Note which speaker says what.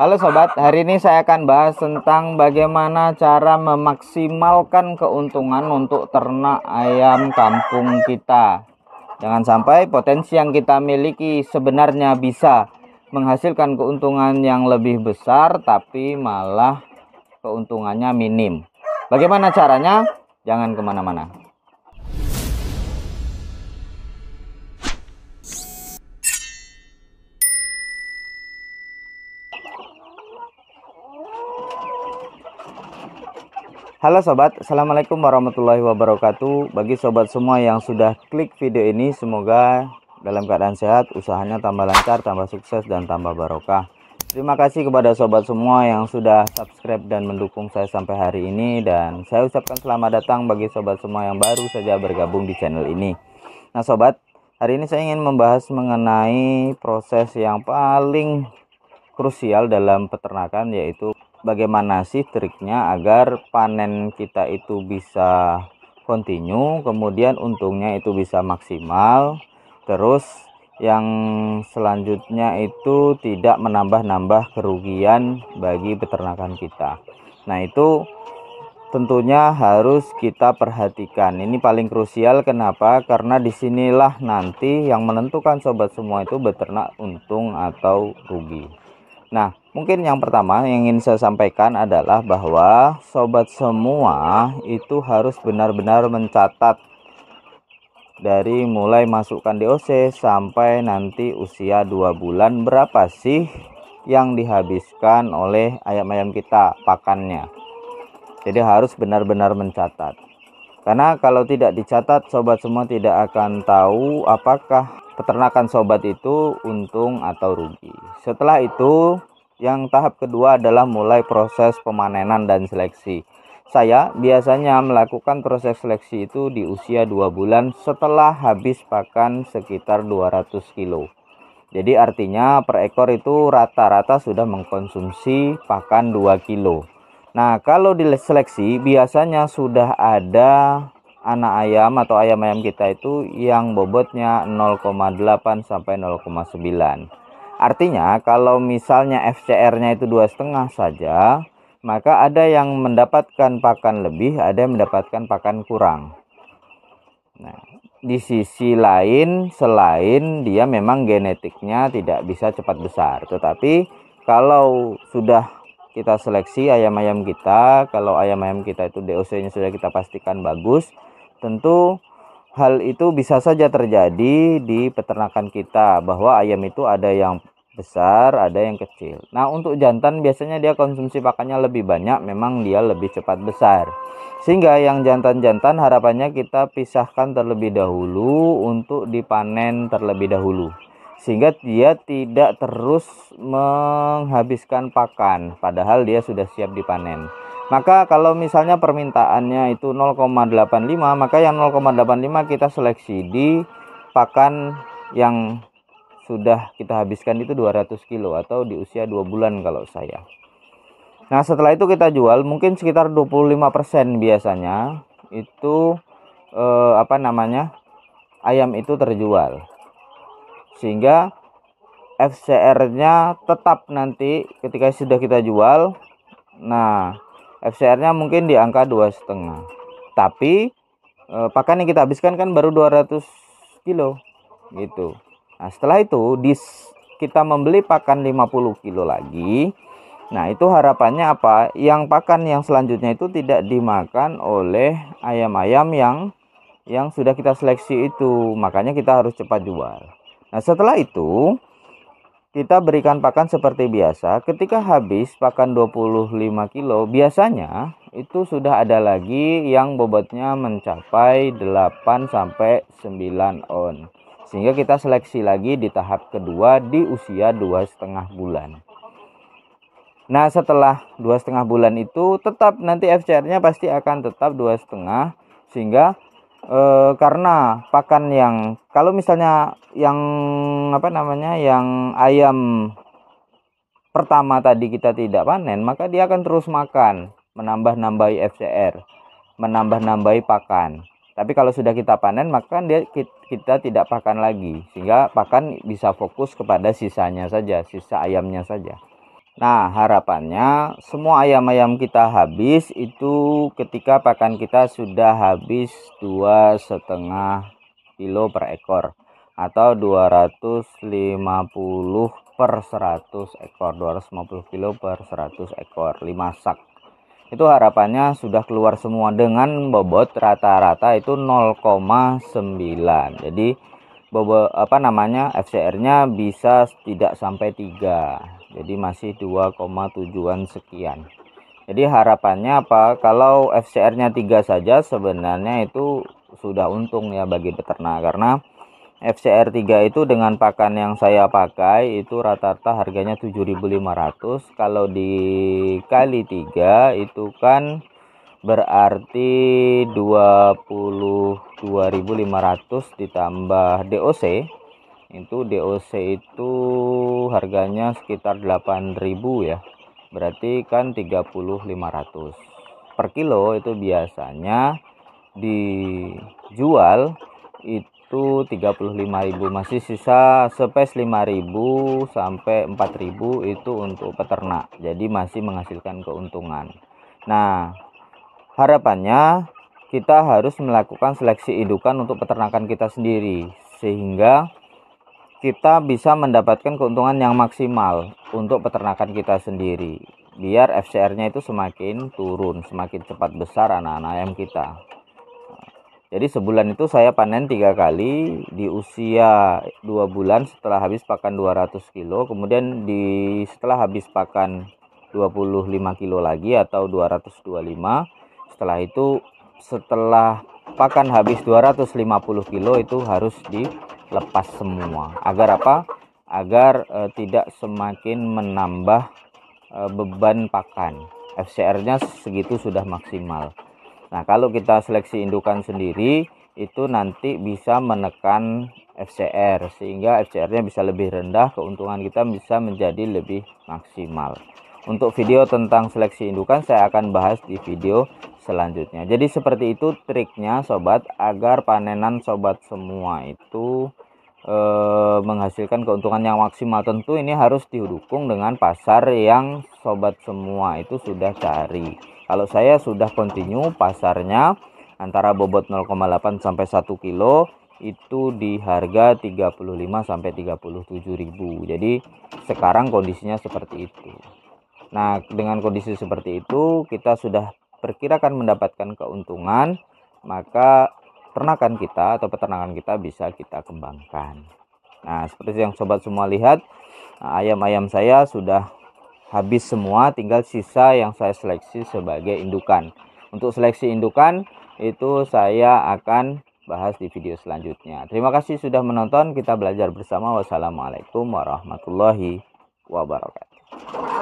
Speaker 1: Halo sobat, hari ini saya akan bahas tentang bagaimana cara memaksimalkan keuntungan untuk ternak ayam kampung kita. Jangan sampai potensi yang kita miliki sebenarnya bisa menghasilkan keuntungan yang lebih besar tapi malah keuntungannya minim. Bagaimana caranya? Jangan kemana-mana. Halo sobat, assalamualaikum warahmatullahi wabarakatuh. Bagi sobat semua yang sudah klik video ini, semoga dalam keadaan sehat, usahanya tambah lancar, tambah sukses, dan tambah barokah. Terima kasih kepada sobat semua yang sudah subscribe dan mendukung saya sampai hari ini. Dan saya ucapkan selamat datang bagi sobat semua yang baru saja bergabung di channel ini. Nah sobat, hari ini saya ingin membahas mengenai proses yang paling krusial dalam peternakan yaitu bagaimana sih triknya agar panen kita itu bisa continue, kemudian untungnya itu bisa maksimal, terus yang selanjutnya itu tidak menambah-nambah kerugian bagi peternakan kita. Nah, itu tentunya harus kita perhatikan. Ini paling krusial kenapa? Karena disinilah nanti yang menentukan sobat semua itu beternak untung atau rugi. Nah, Mungkin yang pertama yang ingin saya sampaikan adalah bahwa sobat semua itu harus benar-benar mencatat dari mulai masukkan DOC sampai nanti usia 2 bulan berapa sih yang dihabiskan oleh ayam-ayam kita pakannya. Jadi harus benar-benar mencatat. Karena kalau tidak dicatat sobat semua tidak akan tahu apakah peternakan sobat itu untung atau rugi. Setelah itu yang tahap kedua adalah mulai proses pemanenan dan seleksi. Saya biasanya melakukan proses seleksi itu di usia dua bulan setelah habis pakan sekitar 200 kilo. Jadi artinya per ekor itu rata-rata sudah mengkonsumsi pakan 2 kilo. Nah, kalau diseleksi biasanya sudah ada anak ayam atau ayam-ayam kita itu yang bobotnya 0,8 sampai 0,9. Artinya kalau misalnya FCR-nya itu dua setengah saja, maka ada yang mendapatkan pakan lebih, ada yang mendapatkan pakan kurang. Nah, di sisi lain selain dia memang genetiknya tidak bisa cepat besar, tetapi kalau sudah kita seleksi ayam-ayam kita, kalau ayam-ayam kita itu DOC-nya sudah kita pastikan bagus, tentu hal itu bisa saja terjadi di peternakan kita bahwa ayam itu ada yang besar, ada yang kecil. Nah, untuk jantan biasanya dia konsumsi pakannya lebih banyak, memang dia lebih cepat besar. Sehingga yang jantan-jantan harapannya kita pisahkan terlebih dahulu untuk dipanen terlebih dahulu. Sehingga dia tidak terus menghabiskan pakan padahal dia sudah siap dipanen. Maka kalau misalnya permintaannya itu 0,85, maka yang 0,85 kita seleksi di pakan yang sudah kita habiskan itu 200 kilo atau di usia 2 bulan kalau saya. Nah, setelah itu kita jual mungkin sekitar 25% biasanya itu eh, apa namanya? ayam itu terjual. Sehingga FCR-nya tetap nanti ketika sudah kita jual. Nah, FCR-nya mungkin di angka dua setengah. Tapi eh, pakan yang kita habiskan kan baru 200 kilo gitu. Nah, setelah itu di kita membeli pakan 50 kilo lagi. Nah, itu harapannya apa? Yang pakan yang selanjutnya itu tidak dimakan oleh ayam-ayam yang yang sudah kita seleksi itu. Makanya kita harus cepat jual. Nah, setelah itu kita berikan pakan seperti biasa. Ketika habis pakan 25 kilo, biasanya itu sudah ada lagi yang bobotnya mencapai 8 sampai 9 on. Sehingga kita seleksi lagi di tahap kedua di usia dua setengah bulan. Nah setelah dua setengah bulan itu tetap nanti FCR-nya pasti akan tetap dua setengah sehingga e, karena pakan yang kalau misalnya yang apa namanya yang ayam pertama tadi kita tidak panen maka dia akan terus makan menambah-nambahi FCR menambah-nambahi pakan tapi kalau sudah kita panen maka dia kita tidak pakan lagi sehingga pakan bisa fokus kepada sisanya saja sisa ayamnya saja Nah, harapannya semua ayam-ayam kita habis itu ketika pakan kita sudah habis dua setengah kilo per ekor atau 250 per 100 ekor 250 kilo per 100 ekor 5 sak itu harapannya sudah keluar semua dengan bobot rata-rata itu 0,9 jadi bobot apa namanya FCR nya bisa tidak sampai 3 jadi masih 2,7an sekian jadi harapannya apa kalau FCR nya 3 saja sebenarnya itu sudah untung ya bagi peternak karena FCR 3 itu dengan pakan yang saya pakai itu rata-rata harganya 7.500 kalau dikali 3 itu kan berarti 22.500 ditambah DOC itu DOC itu harganya sekitar 8000 ya berarti kan 3500 per kilo itu biasanya dijual itu 35.000 masih sisa space 5000 sampai 4000 itu untuk peternak jadi masih menghasilkan keuntungan nah harapannya kita harus melakukan seleksi indukan untuk peternakan kita sendiri sehingga kita bisa mendapatkan keuntungan yang maksimal untuk peternakan kita sendiri biar FCR-nya itu semakin turun semakin cepat besar anak-anak ayam kita jadi sebulan itu saya panen tiga kali di usia dua bulan setelah habis pakan 200 kilo kemudian di setelah habis pakan 25 kilo lagi atau 225 setelah itu setelah pakan habis 250 kilo itu harus di lepas semua agar apa agar e, tidak semakin menambah e, beban pakan FCR-nya segitu sudah maksimal nah kalau kita seleksi indukan sendiri itu nanti bisa menekan FCR sehingga FCR-nya bisa lebih rendah keuntungan kita bisa menjadi lebih maksimal untuk video tentang seleksi indukan saya akan bahas di video selanjutnya jadi seperti itu triknya sobat agar panenan sobat semua itu e, menghasilkan keuntungan yang maksimal tentu ini harus didukung dengan pasar yang sobat semua itu sudah cari kalau saya sudah continue pasarnya antara bobot 0,8 sampai 1 kilo itu di harga 35 sampai 37 ribu. Jadi sekarang kondisinya seperti itu. Nah, dengan kondisi seperti itu kita sudah perkirakan mendapatkan keuntungan, maka ternakan kita atau peternakan kita bisa kita kembangkan. Nah, seperti yang sobat semua lihat, nah, ayam-ayam saya sudah habis semua, tinggal sisa yang saya seleksi sebagai indukan. Untuk seleksi indukan itu saya akan bahas di video selanjutnya. Terima kasih sudah menonton, kita belajar bersama. Wassalamualaikum warahmatullahi wabarakatuh.